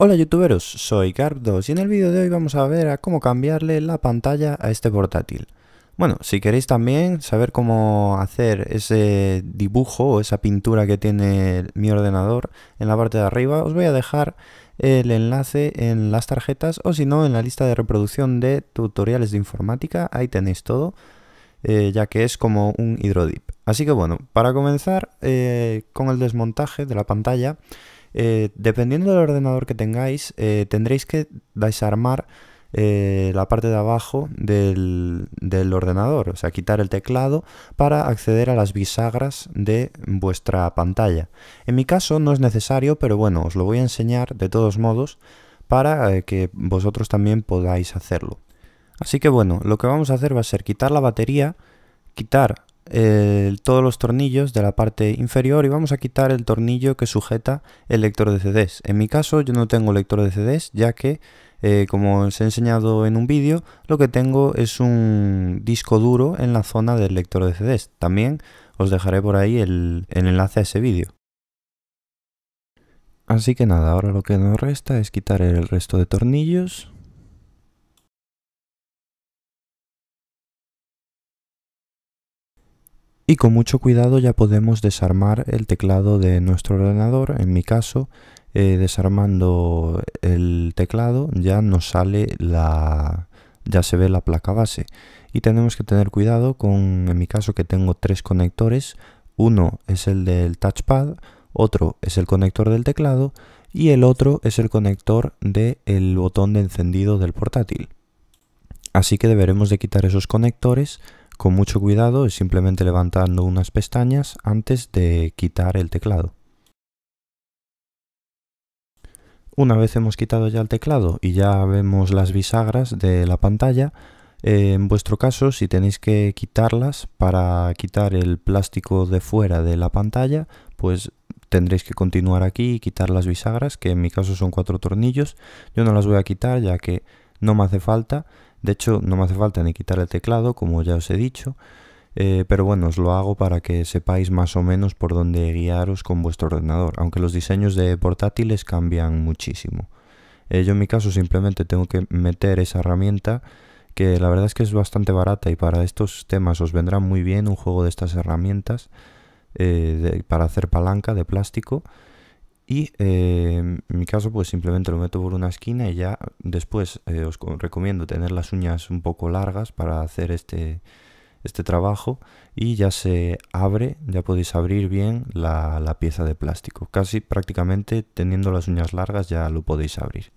Hola youtuberos, soy Garb2 y en el vídeo de hoy vamos a ver a cómo cambiarle la pantalla a este portátil. Bueno, si queréis también saber cómo hacer ese dibujo o esa pintura que tiene mi ordenador en la parte de arriba, os voy a dejar el enlace en las tarjetas o si no en la lista de reproducción de tutoriales de informática, ahí tenéis todo, eh, ya que es como un hidrodip. Así que bueno, para comenzar eh, con el desmontaje de la pantalla, eh, dependiendo del ordenador que tengáis, eh, tendréis que desarmar eh, la parte de abajo del, del, ordenador, o sea, quitar el teclado para acceder a las bisagras de vuestra pantalla. En mi caso no es necesario, pero bueno, os lo voy a enseñar de todos modos para que vosotros también podáis hacerlo. Así que bueno, lo que vamos a hacer va a ser quitar la batería, quitar todos los tornillos de la parte inferior y vamos a quitar el tornillo que sujeta el lector de CDs. En mi caso yo no tengo lector de CDs ya que, eh, como os he enseñado en un vídeo, lo que tengo es un disco duro en la zona del lector de CDs. También os dejaré por ahí el enlace a ese vídeo. Así que nada, ahora lo que nos resta es quitar el resto de tornillos Y con mucho cuidado ya podemos desarmar el teclado de nuestro ordenador. En mi caso, eh, desarmando el teclado ya nos sale la... ya se ve la placa base. Y tenemos que tener cuidado con, en mi caso que tengo tres conectores. Uno es el del touchpad, otro es el conector del teclado y el otro es el conector del botón de encendido del portátil. Así que deberemos de quitar esos conectores con mucho cuidado y simplemente levantando unas pestañas antes de quitar el teclado. Una vez hemos quitado ya el teclado y ya vemos las bisagras de la pantalla, en vuestro caso, si tenéis que quitarlas para quitar el plástico de fuera de la pantalla, pues tendréis que continuar aquí y quitar las bisagras, que en mi caso son cuatro tornillos. Yo no las voy a quitar ya que no me hace falta de hecho, no me hace falta ni quitar el teclado, como ya os he dicho, eh, pero bueno, os lo hago para que sepáis más o menos por dónde guiaros con vuestro ordenador, aunque los diseños de portátiles cambian muchísimo. Eh, yo en mi caso simplemente tengo que meter esa herramienta que la verdad es que es bastante barata y para estos temas os vendrá muy bien un juego de estas herramientas eh, para hacer palanca de plástico y eh, en mi caso, pues simplemente lo meto por una esquina y ya después eh, os recomiendo tener las uñas un poco largas para hacer este, este trabajo y ya se abre, ya podéis abrir bien la pieza de plástico. Casi prácticamente teniendo las uñas largas ya lo podéis abrir.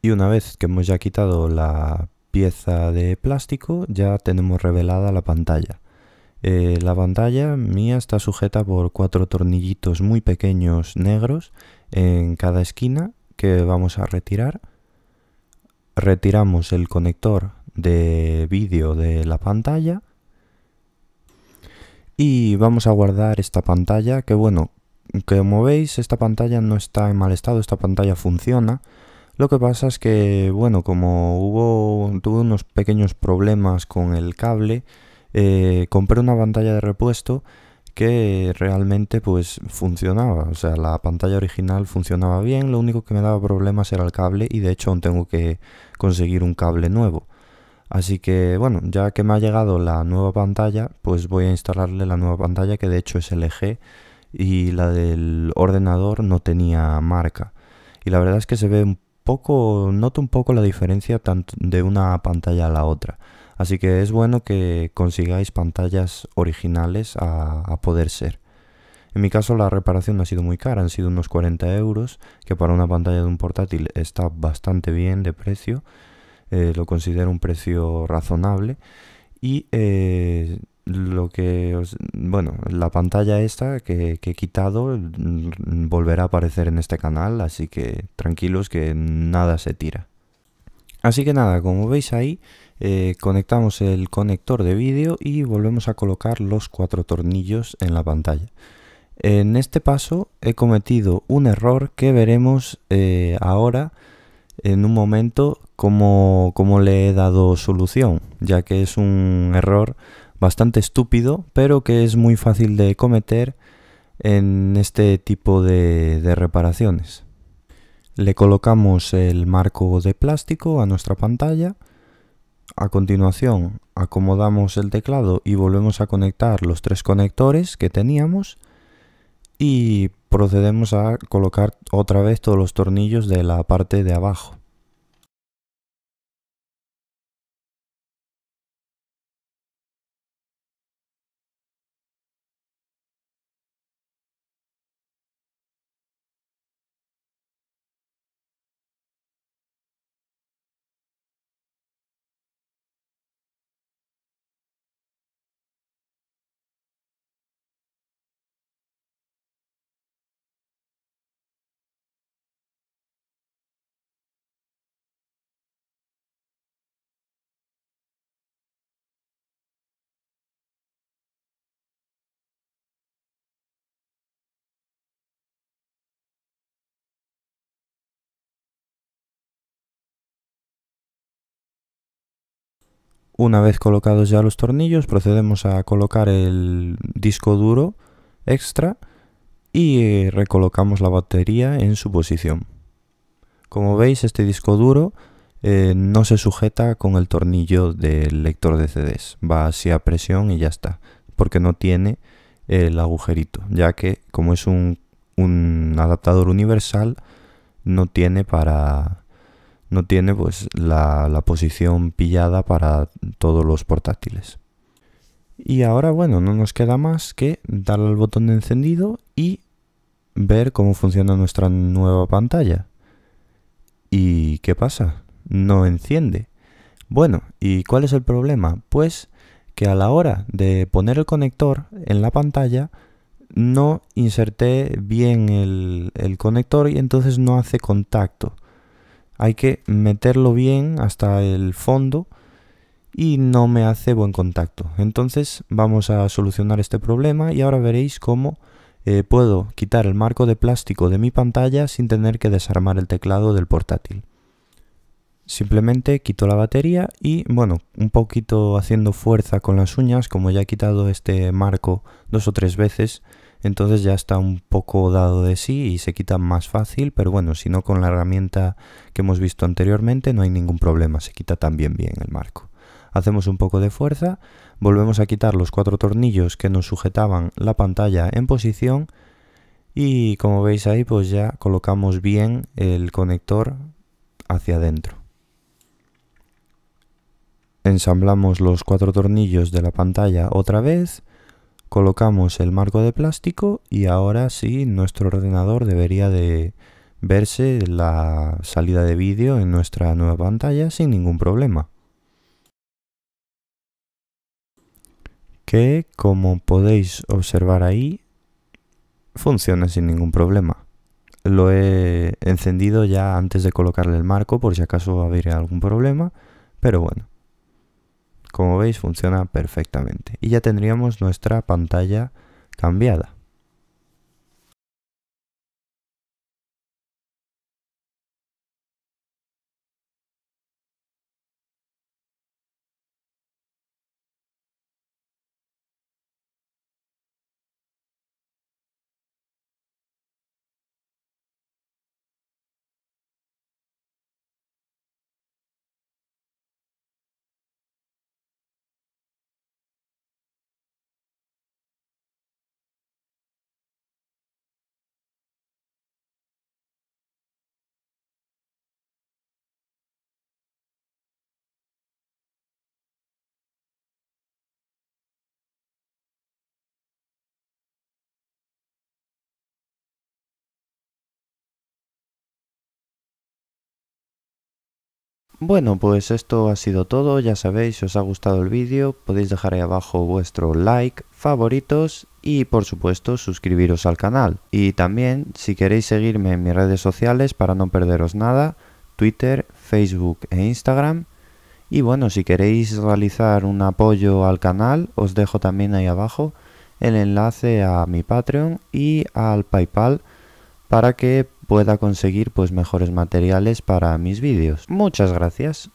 Y una vez que hemos ya quitado la pieza de plástico, ya tenemos revelada la pantalla. Eh, la pantalla mía está sujeta por cuatro tornillitos muy pequeños negros en cada esquina que vamos a retirar. Retiramos el conector de vídeo de la pantalla y vamos a guardar esta pantalla que bueno, como veis esta pantalla no está en mal estado, esta pantalla funciona. Lo que pasa es que bueno, como hubo tuve unos pequeños problemas con el cable, eh, compré una pantalla de repuesto que realmente pues funcionaba, o sea, la pantalla original funcionaba bien, lo único que me daba problemas era el cable y de hecho aún tengo que conseguir un cable nuevo. Así que bueno, ya que me ha llegado la nueva pantalla, pues voy a instalarle la nueva pantalla que de hecho es LG y la del ordenador no tenía marca. Y la verdad es que se ve un poco, noto un poco la diferencia de una pantalla a la otra. Así que es bueno que consigáis pantallas originales a, poder ser. En mi caso la reparación no ha sido muy cara, han sido unos 40 euros, que para una pantalla de un portátil está bastante bien de precio, eh, lo considero un precio razonable. Y eh, lo que bueno, la pantalla esta que, he quitado mm, volverá a aparecer en este canal, así que tranquilos que nada se tira. Así que nada, como veis ahí, eh, conectamos el conector de vídeo y volvemos a colocar los cuatro tornillos en la pantalla. En este paso he cometido un error que veremos eh, ahora en un momento cómo, le he dado solución, ya que es un error bastante estúpido, pero que es muy fácil de cometer en este tipo de reparaciones. Le colocamos el marco de plástico a nuestra pantalla. A continuación acomodamos el teclado y volvemos a conectar los tres conectores que teníamos y procedemos a colocar otra vez todos los tornillos de la parte de abajo. Una vez colocados ya los tornillos, procedemos a colocar el disco duro extra y eh, recolocamos la batería en su posición. Como veis, este disco duro eh, no se sujeta con el tornillo del lector de CDs. Va así a presión y ya está, porque no tiene el agujerito, ya que como es un adaptador universal, no tiene para, no tiene pues la, posición pillada para todos los portátiles. Y ahora, bueno, no nos queda más que darle al botón de encendido y ver cómo funciona nuestra nueva pantalla. ¿Y qué pasa? No enciende. Bueno, ¿y cuál es el problema? Pues que a la hora de poner el conector en la pantalla no inserté bien el, el conector y entonces no hace contacto hay que meterlo bien hasta el fondo y no me hace buen contacto. Entonces vamos a solucionar este problema y ahora veréis cómo eh, puedo quitar el marco de plástico de mi pantalla sin tener que desarmar el teclado del portátil. Simplemente quito la batería y bueno, un poquito haciendo fuerza con las uñas, como ya he quitado este marco dos o tres veces, entonces ya está un poco dado de sí y se quita más fácil, pero bueno, si no con la herramienta que hemos visto anteriormente no hay ningún problema, se quita también bien el marco. Hacemos un poco de fuerza, volvemos a quitar los cuatro tornillos que nos sujetaban la pantalla en posición y como veis ahí pues ya colocamos bien el conector hacia adentro. Ensamblamos los cuatro tornillos de la pantalla otra vez colocamos el marco de plástico y ahora sí nuestro ordenador debería de verse la salida de vídeo en nuestra nueva pantalla sin ningún problema. Que, como podéis observar ahí, funciona sin ningún problema. Lo he encendido ya antes de colocarle el marco por si acaso haber algún problema, pero bueno. Como veis funciona perfectamente y ya tendríamos nuestra pantalla cambiada. Bueno, pues esto ha sido todo, ya sabéis, si os ha gustado el vídeo podéis dejar ahí abajo vuestro like, favoritos y por supuesto suscribiros al canal. Y también si queréis seguirme en mis redes sociales para no perderos nada, Twitter, Facebook e Instagram. Y bueno, si queréis realizar un apoyo al canal, os dejo también ahí abajo el enlace a mi Patreon y al PayPal para que pueda conseguir pues mejores materiales para mis vídeos. Muchas gracias.